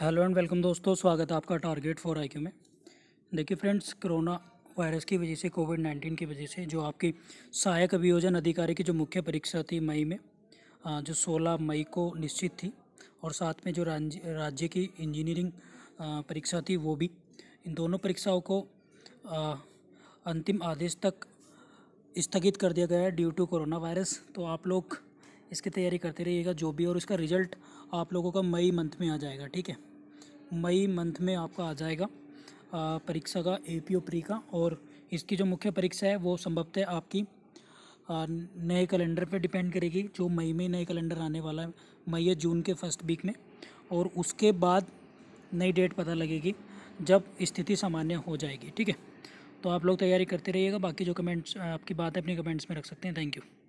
hello and welcome दोस्तों स्वागत है आपका टारगेट फॉर आई में देखिए फ्रेंड्स कोरोना वायरस की वजह से कोविड नाइन्टीन की वजह से जो आपकी सहायक अभियोजन अधिकारी की जो मुख्य परीक्षा थी मई में जो 16 मई को निश्चित थी और साथ में जो राज्य की इंजीनियरिंग परीक्षा थी वो भी इन दोनों परीक्षाओं को अंतिम आदेश तक स्थगित कर दिया गया है ड्यू टू कोरोना वायरस तो आप लोग इसकी तैयारी करते रहिएगा जो भी और इसका रिजल्ट आप लोगों का मई मंथ में आ जाएगा ठीक है मई मंथ में आपका आ जाएगा परीक्षा का ए पी ओ प्री का और इसकी जो मुख्य परीक्षा है वो संभवतः आपकी नए कैलेंडर पे डिपेंड करेगी जो मई में नए कैलेंडर आने वाला है मई या जून के फर्स्ट वीक में और उसके बाद नई डेट पता लगेगी जब स्थिति सामान्य हो जाएगी ठीक है तो आप लोग तैयारी करते रहिएगा बाकी जो कमेंट्स आपकी बात है अपने कमेंट्स में रख सकते हैं थैंक यू